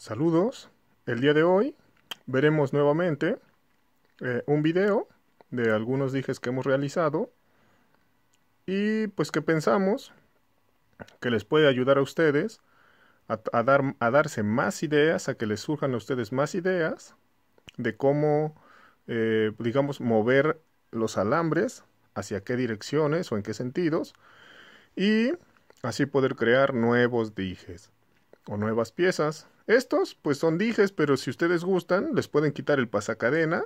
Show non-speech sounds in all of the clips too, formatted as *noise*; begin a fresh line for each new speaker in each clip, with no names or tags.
Saludos. El día de hoy veremos nuevamente eh, un video de algunos dijes que hemos realizado y pues que pensamos que les puede ayudar a ustedes a, dar, a darse más ideas, a que les surjan a ustedes más ideas de cómo, eh, digamos, mover los alambres, hacia qué direcciones o en qué sentidos, y así poder crear nuevos dijes o nuevas piezas estos, pues son dijes, pero si ustedes gustan, les pueden quitar el pasacadena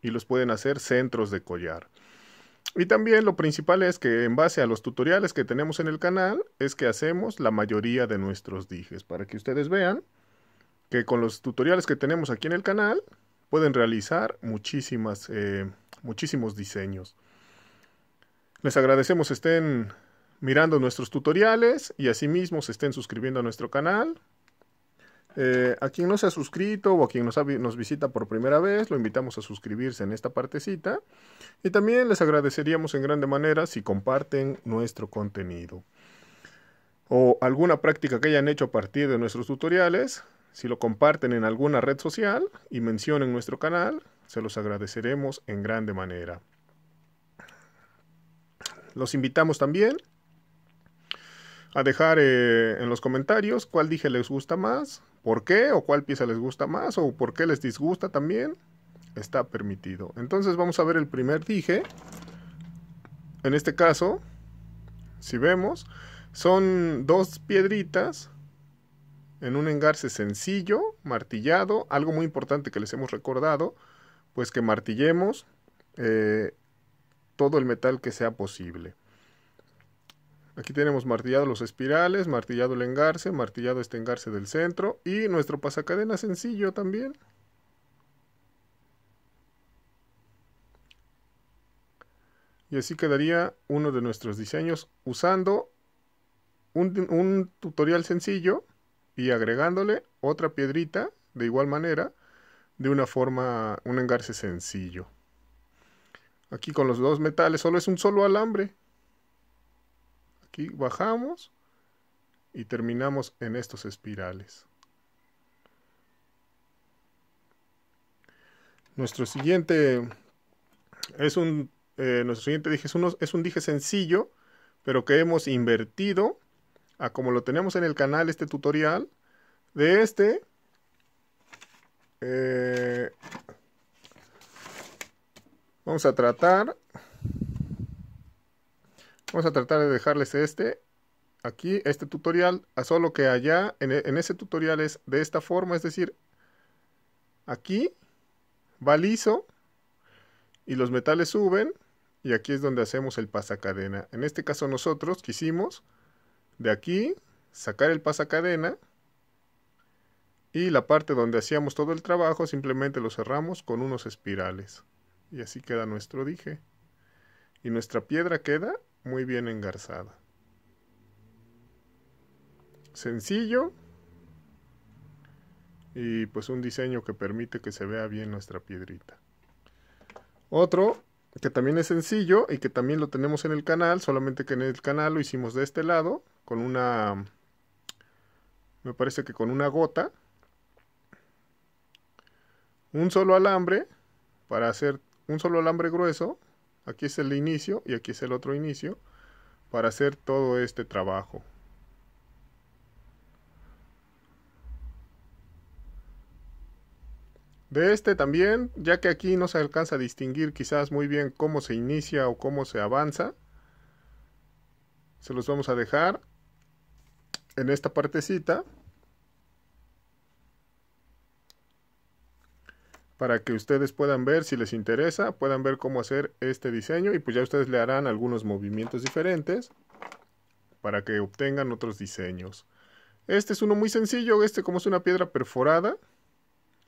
y los pueden hacer centros de collar. Y también lo principal es que en base a los tutoriales que tenemos en el canal, es que hacemos la mayoría de nuestros dijes, para que ustedes vean que con los tutoriales que tenemos aquí en el canal, pueden realizar muchísimas, eh, muchísimos diseños. Les agradecemos estén mirando nuestros tutoriales y asimismo se estén suscribiendo a nuestro canal. Eh, a quien no se ha suscrito o a quien nos, visita por primera vez, lo invitamos a suscribirse en esta partecita. Y también les agradeceríamos en grande manera si comparten nuestro contenido. O alguna práctica que hayan hecho a partir de nuestros tutoriales, si lo comparten en alguna red social y mencionen nuestro canal, se los agradeceremos en grande manera. Los invitamos también a dejar eh, en los comentarios cuál dije les gusta más, por qué o cuál pieza les gusta más o por qué les disgusta también, está permitido. Entonces vamos a ver el primer dije. En este caso, si vemos, son dos piedritas en un engarce sencillo, martillado, algo muy importante que les hemos recordado, pues que martillemos eh, todo el metal que sea posible. Aquí tenemos martillado los espirales, martillado el engarce, martillado este engarce del centro y nuestro pasacadena sencillo también. Y así quedaría uno de nuestros diseños usando un, un tutorial sencillo y agregándole otra piedrita de igual manera de una forma, un engarce sencillo. Aquí con los dos metales solo es un solo alambre Aquí bajamos y terminamos en estos espirales. Nuestro siguiente es un, eh, siguiente dije es, es un dije sencillo, pero que hemos invertido a como lo tenemos en el canal este tutorial. De este, eh, vamos a tratar Vamos a tratar de dejarles este, aquí, este tutorial, a solo que allá, en, e, en ese tutorial es de esta forma, es decir, aquí va liso y los metales suben y aquí es donde hacemos el pasacadena. En este caso nosotros quisimos de aquí sacar el pasacadena y la parte donde hacíamos todo el trabajo simplemente lo cerramos con unos espirales. Y así queda nuestro dije. Y nuestra piedra queda muy bien engarzada. Sencillo y pues un diseño que permite que se vea bien nuestra piedrita. Otro que también es sencillo y que también lo tenemos en el canal, solamente que en el canal lo hicimos de este lado con una me parece que con una gota un solo alambre para hacer un solo alambre grueso Aquí es el inicio y aquí es el otro inicio para hacer todo este trabajo. De este también, ya que aquí no se alcanza a distinguir quizás muy bien cómo se inicia o cómo se avanza, se los vamos a dejar en esta partecita. para que ustedes puedan ver si les interesa, puedan ver cómo hacer este diseño y pues ya ustedes le harán algunos movimientos diferentes para que obtengan otros diseños. Este es uno muy sencillo, este como es una piedra perforada,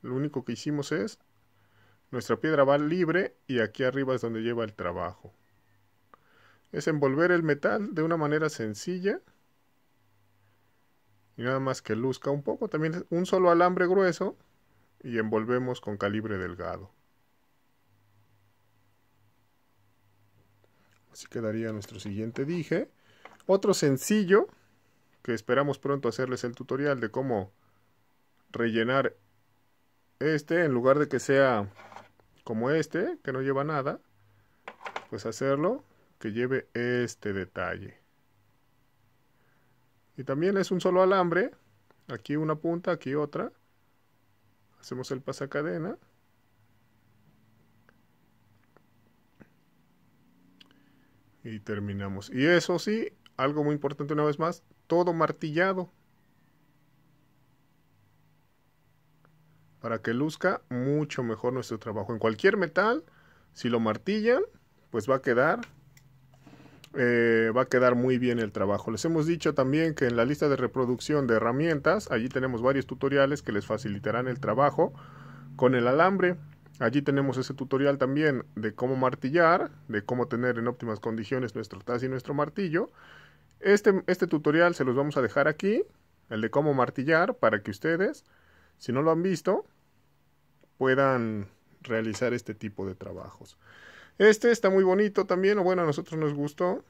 lo único que hicimos es, nuestra piedra va libre y aquí arriba es donde lleva el trabajo. Es envolver el metal de una manera sencilla y nada más que luzca un poco. También un solo alambre grueso y envolvemos con calibre delgado. Así quedaría nuestro siguiente dije. Otro sencillo, que esperamos pronto hacerles el tutorial de cómo rellenar este, en lugar de que sea como este, que no lleva nada, pues hacerlo que lleve este detalle. Y también es un solo alambre, aquí una punta, aquí otra, Hacemos el pasacadena. Y terminamos. Y eso sí, algo muy importante una vez más, todo martillado. Para que luzca mucho mejor nuestro trabajo. En cualquier metal, si lo martillan, pues va a quedar eh, va a quedar muy bien el trabajo. Les hemos dicho también que en la lista de reproducción de herramientas, allí tenemos varios tutoriales que les facilitarán el trabajo con el alambre. Allí tenemos ese tutorial también de cómo martillar, de cómo tener en óptimas condiciones nuestro taz y nuestro martillo. Este, este tutorial se los vamos a dejar aquí, el de cómo martillar, para que ustedes, si no lo han visto, puedan realizar este tipo de trabajos. Este está muy bonito también, o bueno, a nosotros nos gustó.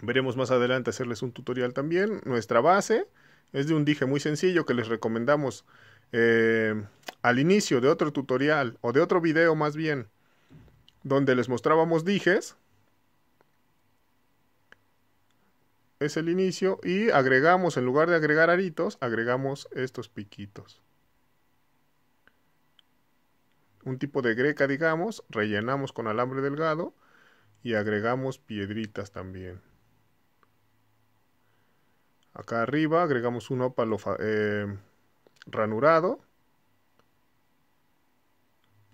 Veremos más adelante hacerles un tutorial también. Nuestra base es de un dije muy sencillo que les recomendamos eh, al inicio de otro tutorial o de otro video más bien, donde les mostrábamos dijes. Es el inicio y agregamos, en lugar de agregar aritos, agregamos estos piquitos un tipo de greca, digamos, rellenamos con alambre delgado y agregamos piedritas también. Acá arriba agregamos un ópalo eh, ranurado.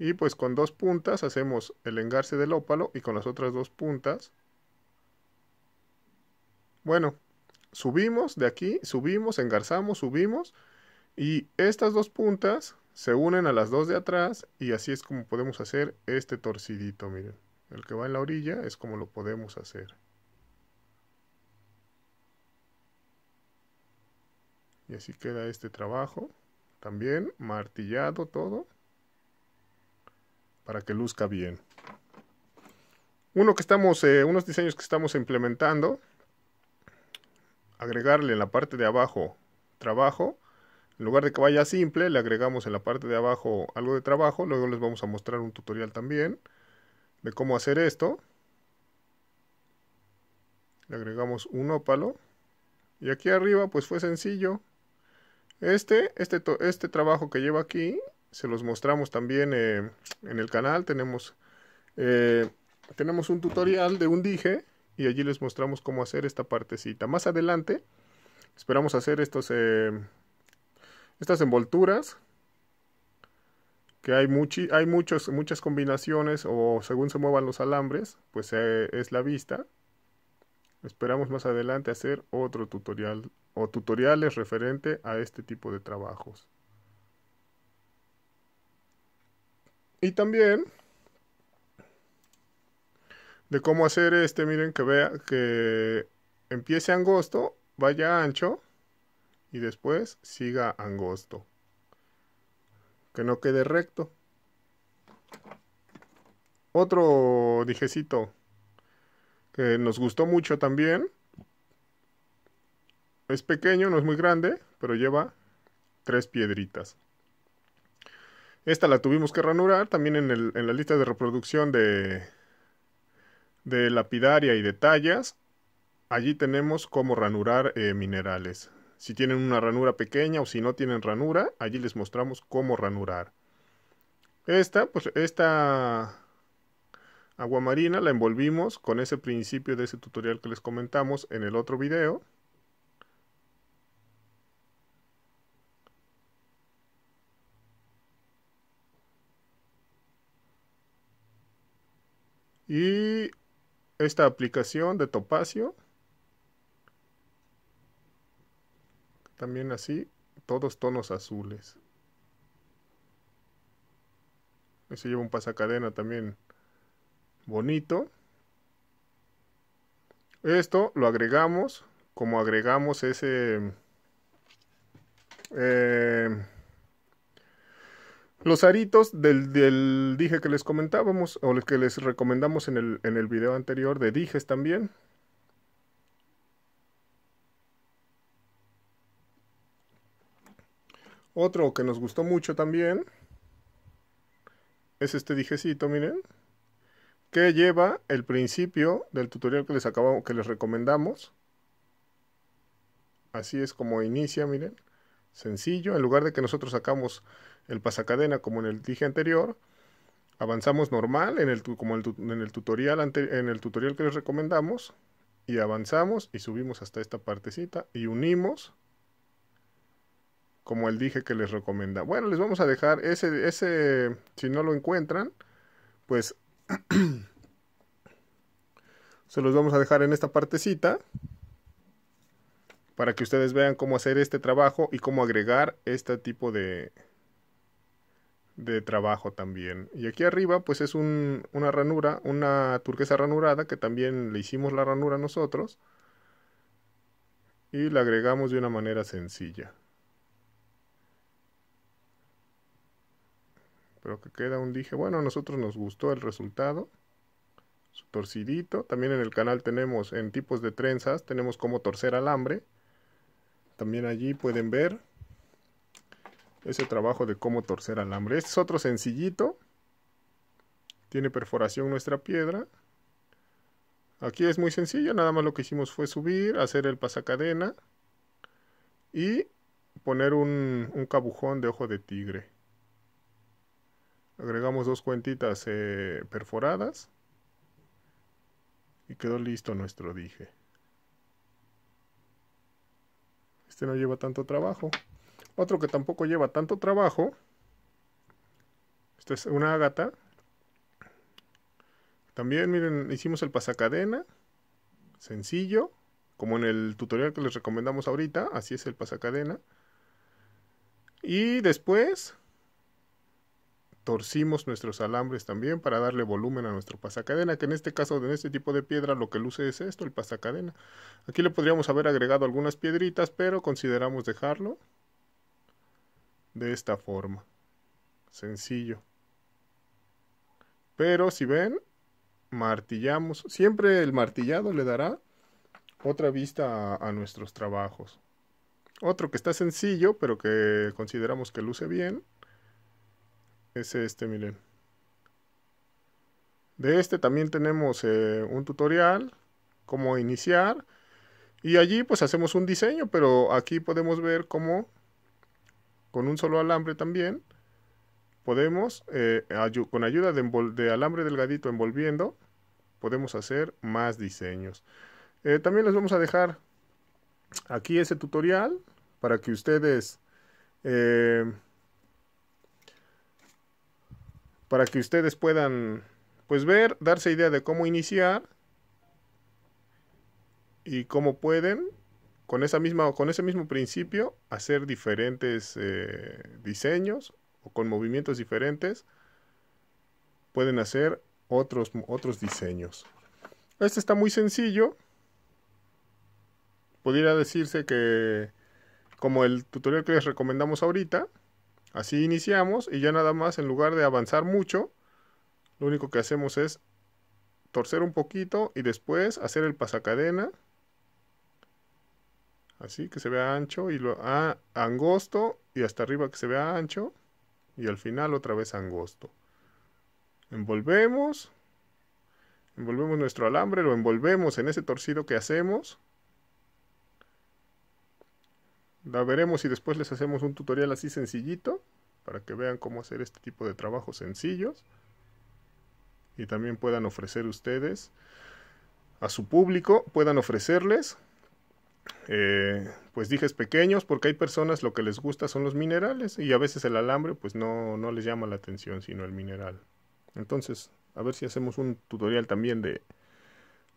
Y pues con dos puntas hacemos el engarce del ópalo y con las otras dos puntas. Bueno, subimos de aquí, subimos, engarzamos, subimos. Y estas dos puntas se unen a las dos de atrás y así es como podemos hacer este torcidito, miren. El que va en la orilla es como lo podemos hacer. Y así queda este trabajo. También martillado todo para que luzca bien. Uno que estamos, eh, unos diseños que estamos implementando, agregarle en la parte de abajo trabajo en lugar de que vaya simple, le agregamos en la parte de abajo algo de trabajo. Luego les vamos a mostrar un tutorial también de cómo hacer esto. Le agregamos un ópalo. Y aquí arriba pues fue sencillo. Este, este, este trabajo que lleva aquí se los mostramos también eh, en el canal. Tenemos, eh, tenemos un tutorial de un dije y allí les mostramos cómo hacer esta partecita. Más adelante esperamos hacer estos... Eh, estas envolturas, que hay, muchi hay muchas combinaciones o según se muevan los alambres, pues eh, es la vista. Esperamos más adelante hacer otro tutorial o tutoriales referente a este tipo de trabajos. Y también de cómo hacer este, miren que vea que empiece angosto, vaya ancho y después siga angosto. Que no quede recto. Otro dijecito que nos gustó mucho también. Es pequeño, no es muy grande, pero lleva tres piedritas. Esta la tuvimos que ranurar también en, la lista de reproducción de, de lapidaria y de tallas. Allí tenemos cómo ranurar eh, minerales. Si tienen una ranura pequeña o si no tienen ranura, allí les mostramos cómo ranurar. Esta, pues esta aguamarina la envolvimos con ese principio de ese tutorial que les comentamos en el otro video. Y esta aplicación de topacio también así, todos tonos azules. Ese lleva un pasacadena también bonito. Esto lo agregamos como agregamos ese... Eh, los aritos del, dije que les comentábamos o que les recomendamos en el, en el video anterior de dijes también. Otro que nos gustó mucho también es este dijecito, miren, que lleva el principio del tutorial que les, acabamos, que les recomendamos. Así es como inicia, miren, sencillo. En lugar de que nosotros sacamos el pasacadena como en el dije anterior, avanzamos normal en como en, el tutorial en el tutorial que les recomendamos y avanzamos y subimos hasta esta partecita y unimos como el dije que les recomienda. Bueno, les vamos a dejar ese, ese, si no lo encuentran, pues *clears throat* se los vamos a dejar en esta partecita para que ustedes vean cómo hacer este trabajo y cómo agregar este tipo de, de trabajo también. Y aquí arriba pues es una ranura, una turquesa ranurada que también le hicimos la ranura nosotros y la agregamos de una manera sencilla. Creo que queda un dije, bueno, a nosotros nos gustó el resultado. Su torcidito. También en el canal tenemos en tipos de trenzas, tenemos cómo torcer alambre. También allí pueden ver ese trabajo de cómo torcer alambre. Este es otro sencillito. Tiene perforación nuestra piedra. Aquí es muy sencillo, nada más lo que hicimos fue subir, hacer el pasacadena y poner un cabujón de ojo de tigre agregamos dos cuentitas eh, perforadas y quedó listo nuestro dije este no lleva tanto trabajo otro que tampoco lleva tanto trabajo esta es una ágata también miren hicimos el pasacadena sencillo como en el tutorial que les recomendamos ahorita así es el pasacadena y después torcimos nuestros alambres también para darle volumen a nuestro pasacadena, que en este caso, en este tipo de piedra, lo que luce es esto, el pasacadena. Aquí le podríamos haber agregado algunas piedritas, pero consideramos dejarlo de esta forma. Sencillo. Pero si ven, martillamos. Siempre el martillado le dará otra vista a, a nuestros trabajos. Otro que está sencillo, pero que consideramos que luce bien, es este, miren. De este también tenemos eh, un tutorial, cómo iniciar. Y allí pues hacemos un diseño, pero aquí podemos ver cómo con un solo alambre también podemos, eh, con ayuda de, alambre delgadito envolviendo, podemos hacer más diseños. Eh, también les vamos a dejar aquí ese tutorial para que ustedes para que ustedes puedan pues ver, darse idea de cómo iniciar y cómo pueden con, esa misma, con ese mismo principio hacer diferentes eh, diseños o con movimientos diferentes pueden hacer otros, otros diseños. Este está muy sencillo. Podría decirse que como el tutorial que les recomendamos ahorita, Así iniciamos y ya nada más en lugar de avanzar mucho, lo único que hacemos es torcer un poquito y después hacer el pasacadena. Así que se vea ancho y lo ah, angosto y hasta arriba que se vea ancho y al final otra vez angosto. Envolvemos, envolvemos nuestro alambre, lo envolvemos en ese torcido que hacemos la veremos y después les hacemos un tutorial así sencillito para que vean cómo hacer este tipo de trabajos sencillos y también puedan ofrecer ustedes a su público, puedan ofrecerles eh, pues dijes pequeños porque hay personas lo que les gusta son los minerales y a veces el alambre pues no, no les llama la atención sino el mineral. Entonces a ver si hacemos un tutorial también de,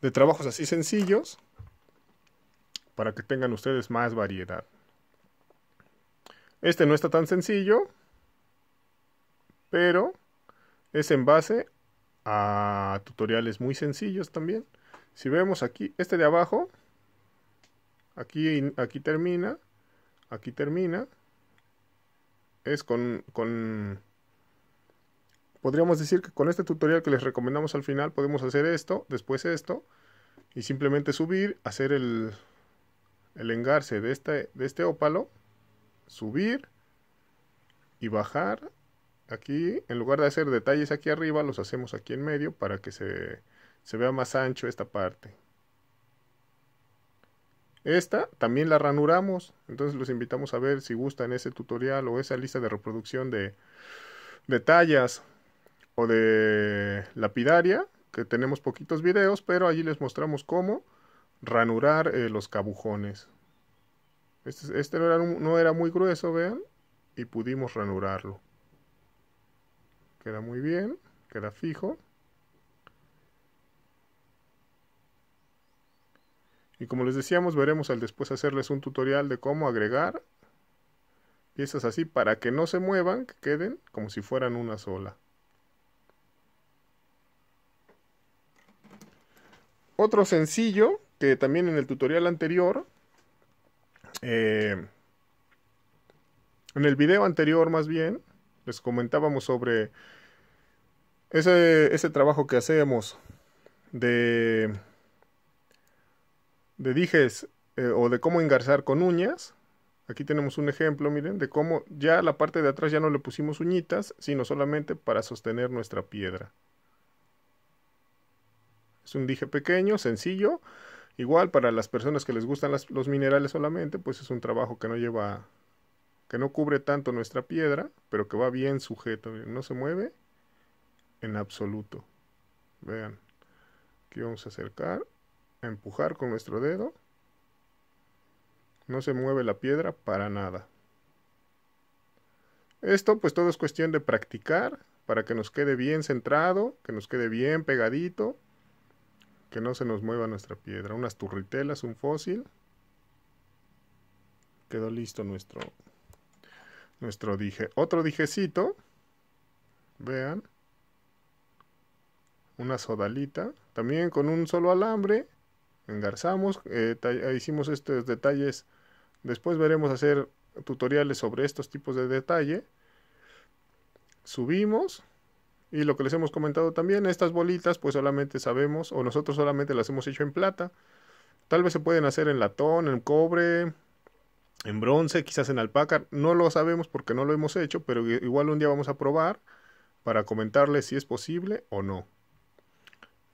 de trabajos así sencillos para que tengan ustedes más variedad. Este no está tan sencillo, pero es en base a tutoriales muy sencillos también. Si vemos aquí, este de abajo, aquí, aquí termina, aquí termina, es con, con, podríamos decir que con este tutorial que les recomendamos al final podemos hacer esto, después esto, y simplemente subir, hacer el, el engarce de este, de este ópalo, subir y bajar. Aquí, en lugar de hacer detalles aquí arriba, los hacemos aquí en medio para que se, se vea más ancho esta parte. Esta también la ranuramos, entonces los invitamos a ver si gustan ese tutorial o esa lista de reproducción de, detalles o de lapidaria, que tenemos poquitos videos, pero allí les mostramos cómo ranurar eh, los cabujones. Este, este, no, era, no era muy grueso, vean, y pudimos ranurarlo. Queda muy bien, queda fijo. Y como les decíamos, veremos al después hacerles un tutorial de cómo agregar piezas así para que no se muevan, que queden como si fueran una sola. Otro sencillo que también en el tutorial anterior eh, en el video anterior, más bien, les comentábamos sobre ese, ese trabajo que hacemos de, de dijes eh, o de cómo engarzar con uñas. Aquí tenemos un ejemplo, miren, de cómo ya la parte de atrás ya no le pusimos uñitas, sino solamente para sostener nuestra piedra. Es un dije pequeño, sencillo, Igual para las personas que les gustan los minerales solamente, pues es un trabajo que no lleva, que no cubre tanto nuestra piedra, pero que va bien sujeto, no se mueve en absoluto. Vean, aquí vamos a acercar, a empujar con nuestro dedo. No se mueve la piedra para nada. Esto pues todo es cuestión de practicar para que nos quede bien centrado, que nos quede bien pegadito que no se nos mueva nuestra piedra. Unas turritelas, un fósil. Quedó listo nuestro, nuestro dije. Otro dijecito. Vean. Una sodalita. También con un solo alambre. Engarzamos. Eh, hicimos estos detalles. Después veremos hacer tutoriales sobre estos tipos de detalle. Subimos y lo que les hemos comentado también, estas bolitas pues solamente sabemos o nosotros solamente las hemos hecho en plata. Tal vez se pueden hacer en latón, en cobre, en bronce, quizás en alpaca. No lo sabemos porque no lo hemos hecho, pero igual un día vamos a probar para comentarles si es posible o no.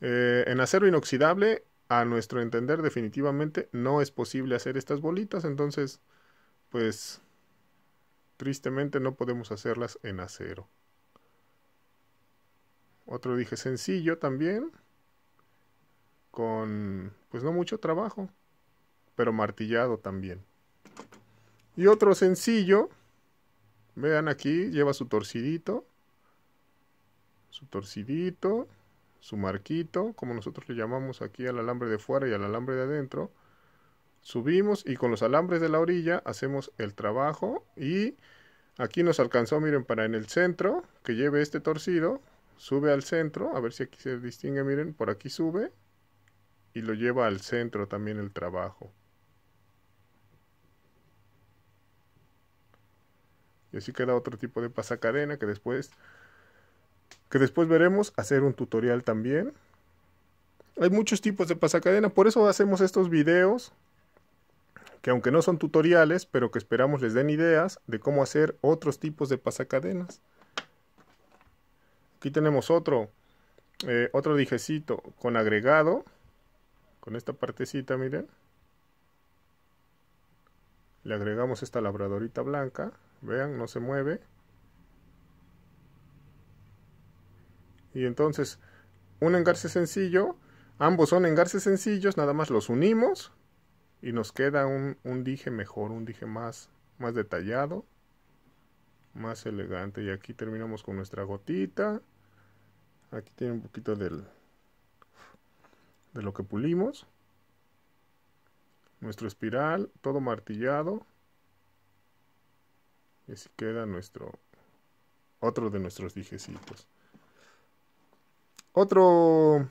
Eh, en acero inoxidable, a nuestro entender definitivamente no es posible hacer estas bolitas, entonces pues tristemente no podemos hacerlas en acero. Otro dije sencillo también, con pues no mucho trabajo, pero martillado también. Y otro sencillo, vean aquí, lleva su torcidito, su torcidito, su marquito, como nosotros le llamamos aquí al alambre de fuera y al alambre de adentro. Subimos y con los alambres de la orilla hacemos el trabajo y aquí nos alcanzó, miren, para en el centro que lleve este torcido, sube al centro, a ver si aquí se distingue, miren, por aquí sube y lo lleva al centro también el trabajo. Y así queda otro tipo de pasacadena que después que después veremos hacer un tutorial también. Hay muchos tipos de pasacadena, por eso hacemos estos videos que aunque no son tutoriales, pero que esperamos les den ideas de cómo hacer otros tipos de pasacadenas. Aquí tenemos otro, eh, otro dijecito con agregado, con esta partecita, miren. Le agregamos esta labradorita blanca, vean, no se mueve. Y entonces, un engarce sencillo, ambos son engarces sencillos, nada más los unimos y nos queda un, un dije mejor, un dije más, más detallado más elegante y aquí terminamos con nuestra gotita aquí tiene un poquito del de lo que pulimos nuestro espiral todo martillado y así queda nuestro otro de nuestros dijecitos otro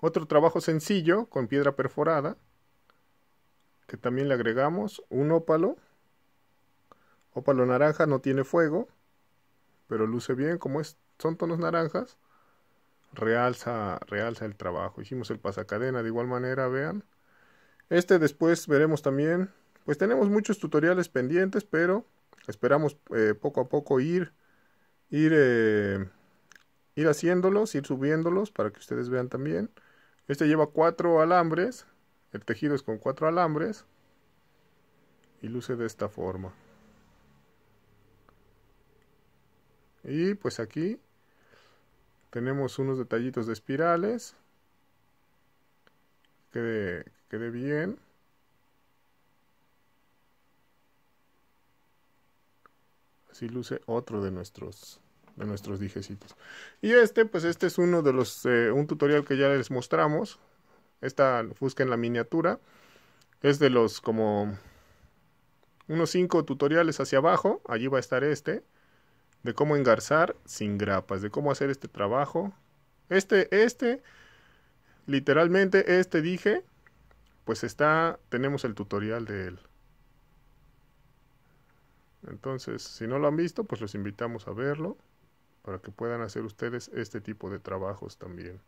otro trabajo sencillo con piedra perforada que también le agregamos un ópalo lo naranja no tiene fuego, pero luce bien, como es, son tonos naranjas, realza, realza el trabajo. Hicimos el pasacadena de igual manera, vean. Este después veremos también, pues tenemos muchos tutoriales pendientes, pero esperamos eh, poco a poco ir, ir, eh, ir haciéndolos, ir subiéndolos para que ustedes vean también. Este lleva cuatro alambres, el tejido es con cuatro alambres y luce de esta forma. y pues aquí tenemos unos detallitos de espirales que quede bien así luce otro de nuestros de nuestros dijecitos y este pues este es uno de los eh, un tutorial que ya les mostramos esta busca en la miniatura es de los como unos cinco tutoriales hacia abajo allí va a estar este de cómo engarzar sin grapas, de cómo hacer este trabajo. Este, este, literalmente este dije, pues está, tenemos el tutorial de él. Entonces, si no lo han visto, pues los invitamos a verlo para que puedan hacer ustedes este tipo de trabajos también.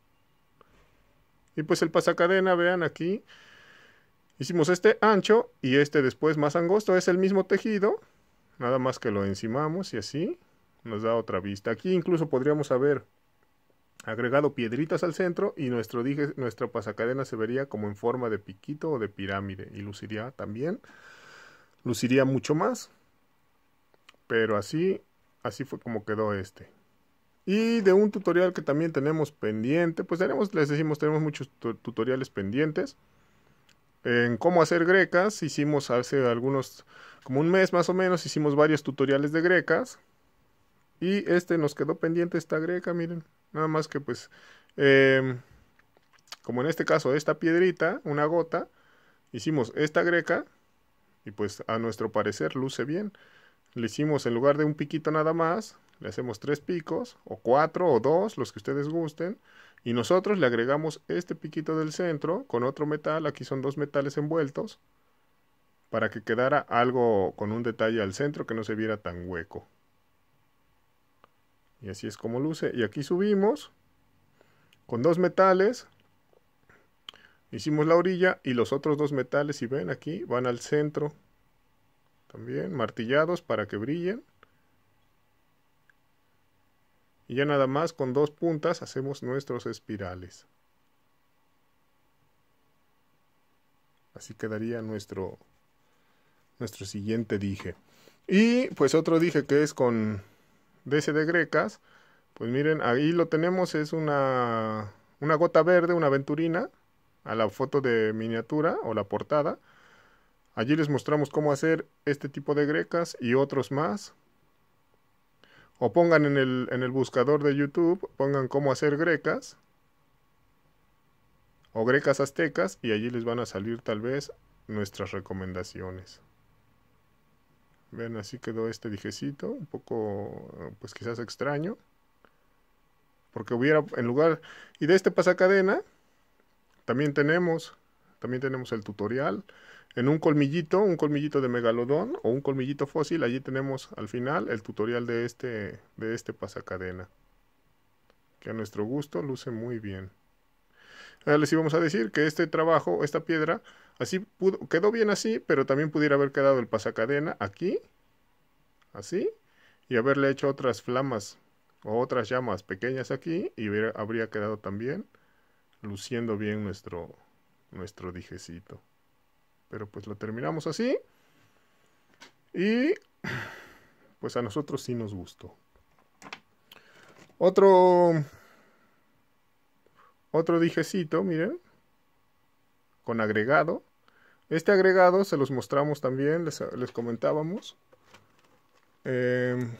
Y pues el pasacadena, vean aquí, hicimos este ancho y este después más angosto, es el mismo tejido, nada más que lo encimamos y así nos da otra vista. Aquí incluso podríamos haber agregado piedritas al centro y nuestro dije, nuestra pasacadena se vería como en forma de piquito o de pirámide y luciría también, luciría mucho más. Pero así, así fue como quedó este. Y de un tutorial que también tenemos pendiente, pues tenemos, les decimos, tenemos muchos tutoriales pendientes. En cómo hacer grecas, hicimos hace algunos, como un mes más o menos, hicimos varios tutoriales de grecas y este nos quedó pendiente esta greca, miren. Nada más que pues, em, como en este caso esta piedrita, una gota, hicimos esta greca y pues a nuestro parecer luce bien. Le hicimos en lugar de un piquito nada más, le hacemos tres picos o cuatro o dos, los que ustedes gusten. Y nosotros le agregamos este piquito del centro con otro metal, aquí son dos metales envueltos, para que quedara algo con un detalle al centro que no se viera tan hueco. Y así es como luce. Y aquí subimos con dos metales. Hicimos la orilla y los otros dos metales, si ven aquí, van al centro. También martillados para que brillen. Y ya nada más con dos puntas hacemos nuestros espirales. Así quedaría nuestro, nuestro siguiente dije. Y pues otro dije que es con DC de Grecas, pues miren, ahí lo tenemos, es una, gota verde, una aventurina, a la foto de miniatura o la portada. Allí les mostramos cómo hacer este tipo de grecas y otros más. O pongan en el buscador de YouTube, pongan cómo hacer grecas o grecas aztecas y allí les van a salir tal vez nuestras recomendaciones. Vean, así quedó este dijecito, un poco, pues quizás extraño. Porque hubiera, en lugar, y de este pasacadena, también tenemos, también tenemos el tutorial. En un colmillito, un colmillito de megalodón o un colmillito fósil, allí tenemos al final el tutorial de este, de este pasacadena. Que a nuestro gusto luce muy bien. Ahora les íbamos a decir que este trabajo, esta piedra, Así pudo, quedó bien así, pero también pudiera haber quedado el pasacadena aquí, así, y haberle hecho otras flamas o otras llamas pequeñas aquí y habría quedado también luciendo bien nuestro, nuestro dijecito. Pero pues lo terminamos así y pues a nosotros sí nos gustó. Otro, otro dijecito, miren con agregado. Este agregado se los mostramos también, les, comentábamos. Em,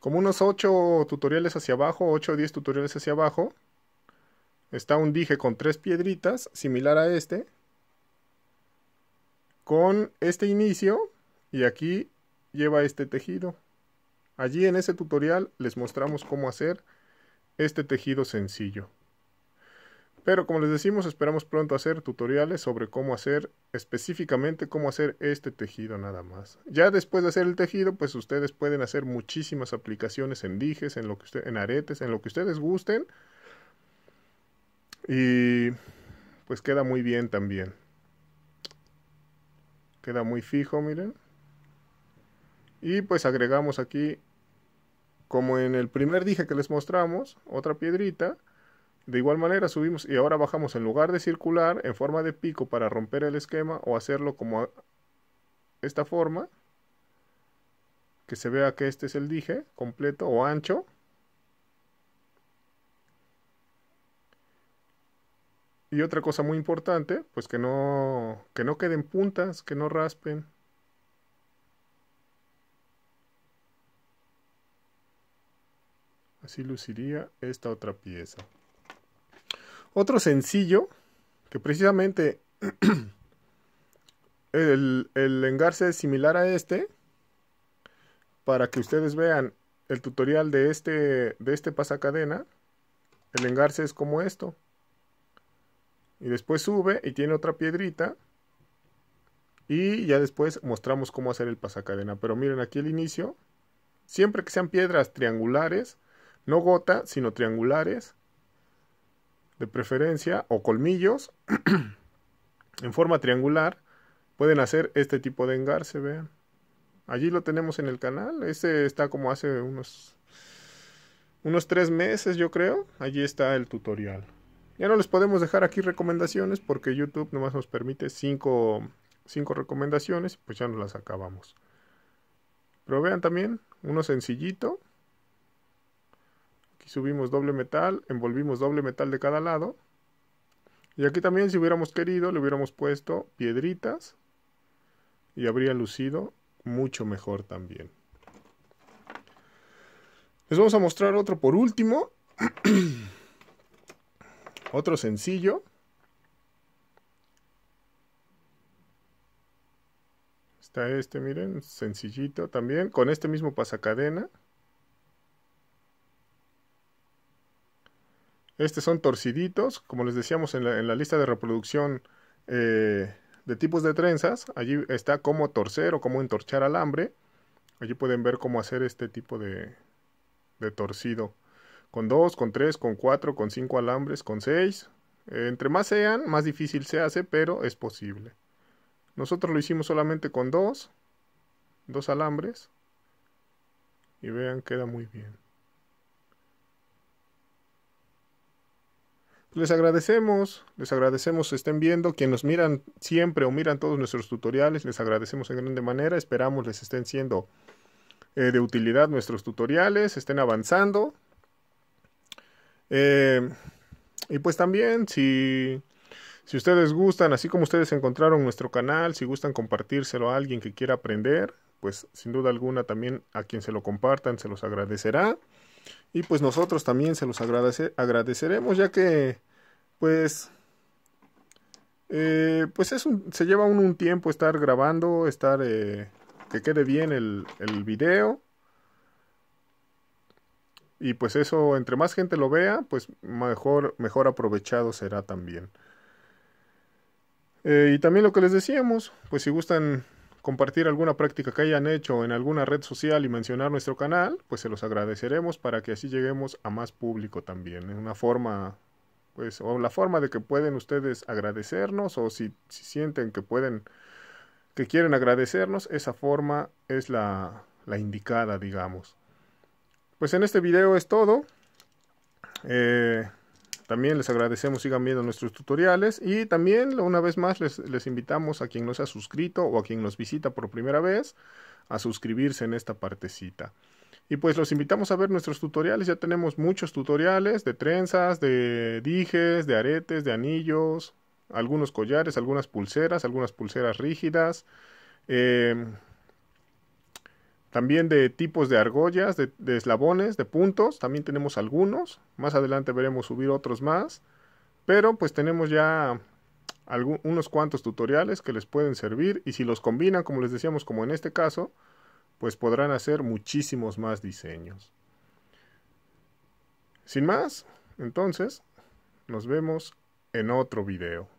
como unos 8 tutoriales hacia abajo, 8 o 10 tutoriales hacia abajo, está un dije con tres piedritas, similar a este. Con este inicio, y aquí lleva este tejido. Allí en ese tutorial les mostramos cómo hacer este tejido sencillo. Pero como les decimos, esperamos pronto hacer tutoriales sobre cómo hacer específicamente cómo hacer este tejido nada más. Ya después de hacer el tejido, pues ustedes pueden hacer muchísimas aplicaciones en dijes, en lo que en aretes, en lo que ustedes gusten. Y pues queda muy bien también. Queda muy fijo, miren. Y pues agregamos aquí como en el primer dije que les mostramos, otra piedrita de igual manera subimos y ahora bajamos en lugar de circular en forma de pico para romper el esquema o hacerlo como esta forma, que se vea que este es el dije completo o ancho. Y otra cosa muy importante, pues que no, que no queden puntas, que no raspen. Así luciría esta otra pieza. Otro sencillo que precisamente *clears throat* el, engarce es similar a este. Para que ustedes vean el tutorial de este, de este pasacadena, el engarce es como esto. Y después sube y tiene otra piedrita. Y ya después mostramos cómo hacer el pasacadena. Pero miren aquí el inicio. Siempre que sean piedras triangulares, no gota, sino triangulares, de preferencia, o colmillos, *clears throat* en forma triangular, pueden hacer este tipo de engarce, vean. Allí lo tenemos en el canal, este está como hace unos, unos tres meses yo creo, allí está el tutorial. Ya no les podemos dejar aquí recomendaciones porque YouTube nomás nos permite cinco, recomendaciones, pues ya nos las acabamos. Pero vean también, uno sencillito, subimos doble metal, envolvimos doble metal de cada lado. Y aquí también si hubiéramos querido le hubiéramos puesto piedritas y habría lucido mucho mejor también. Les vamos a mostrar otro por último. *clears throat* otro sencillo. Está este, miren, sencillito también, con este mismo pasacadena. Estos son torciditos, como les decíamos en la, lista de reproducción eh, de tipos de trenzas. Allí está cómo torcer o cómo entorchar alambre. Allí pueden ver cómo hacer este tipo de, de torcido. Con dos, con tres, con cuatro, con cinco alambres, con seis. entre más sean, más difícil se hace, pero es posible. Nosotros lo hicimos solamente con Dos, dos alambres. Y vean, queda muy bien. les agradecemos, les agradecemos estén viendo, quien nos miran siempre o miran todos nuestros tutoriales, les agradecemos en grande manera, esperamos les estén siendo eh, de utilidad nuestros tutoriales, estén avanzando. Eh, y pues también si, si ustedes gustan, así como ustedes encontraron nuestro canal, si gustan compartírselo a alguien que quiera aprender, pues sin duda alguna también a quien se lo compartan se los agradecerá. Y pues nosotros también se los agradeceremos ya que pues... Eh, pues es se lleva un tiempo estar grabando, estar eh, que quede bien el, el video. Y pues eso, entre más gente lo vea, pues mejor, mejor aprovechado será también. Eh, y también lo que les decíamos, pues si gustan compartir alguna práctica que hayan hecho en alguna red social y mencionar nuestro canal, pues se los agradeceremos para que así lleguemos a más público también. En una forma, pues, o la forma de que pueden ustedes agradecernos o si, sienten que pueden, que quieren agradecernos, esa forma es la, la indicada, digamos. Pues en este video es todo. Eh, también les agradecemos, sigan viendo nuestros tutoriales y también una vez más les, les invitamos a quien no se ha suscrito o a quien nos visita por primera vez a suscribirse en esta partecita. Y pues los invitamos a ver nuestros tutoriales, ya tenemos muchos tutoriales de trenzas, de dijes, de aretes, de anillos, algunos collares, algunas pulseras, algunas pulseras rígidas. Eh, también de tipos de argollas, de, eslabones, de puntos, también tenemos algunos. Más adelante veremos subir otros más. Pero pues tenemos ya unos cuantos tutoriales que les pueden servir. Y si los combinan, como les decíamos, como en este caso, pues podrán hacer muchísimos más diseños. Sin más, entonces, nos vemos en otro video.